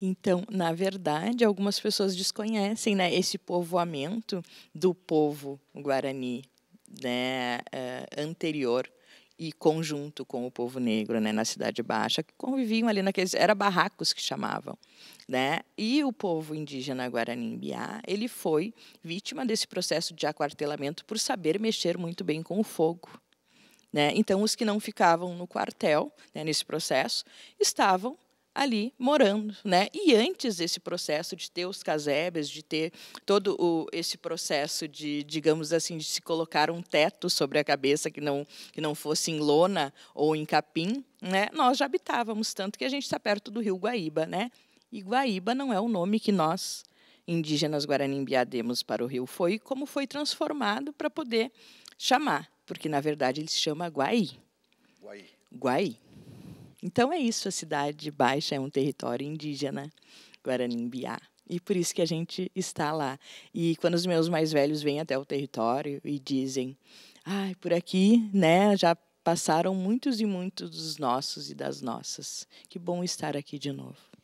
Então, na verdade, algumas pessoas desconhecem né, esse povoamento do povo guarani né, eh, anterior e conjunto com o povo negro né, na Cidade Baixa, que conviviam ali naqueles. Era barracos que chamavam. Né? E o povo indígena guarani Guaranimbiá, ele foi vítima desse processo de aquartelamento por saber mexer muito bem com o fogo. Né? Então, os que não ficavam no quartel, né, nesse processo, estavam ali morando, né? E antes desse processo de ter os casebres, de ter todo o, esse processo de, digamos assim, de se colocar um teto sobre a cabeça que não que não fosse em lona ou em capim, né? Nós já habitávamos tanto que a gente está perto do Rio Guaíba, né? E Guaíba não é o nome que nós indígenas guaranímbia demos para o rio, foi como foi transformado para poder chamar, porque na verdade ele se chama Guaí. Guaí. Guaí. Então é isso, a Cidade Baixa é um território indígena, Guaranimbiá. E por isso que a gente está lá. E quando os meus mais velhos vêm até o território e dizem, ai, ah, por aqui, né, já passaram muitos e muitos dos nossos e das nossas. Que bom estar aqui de novo.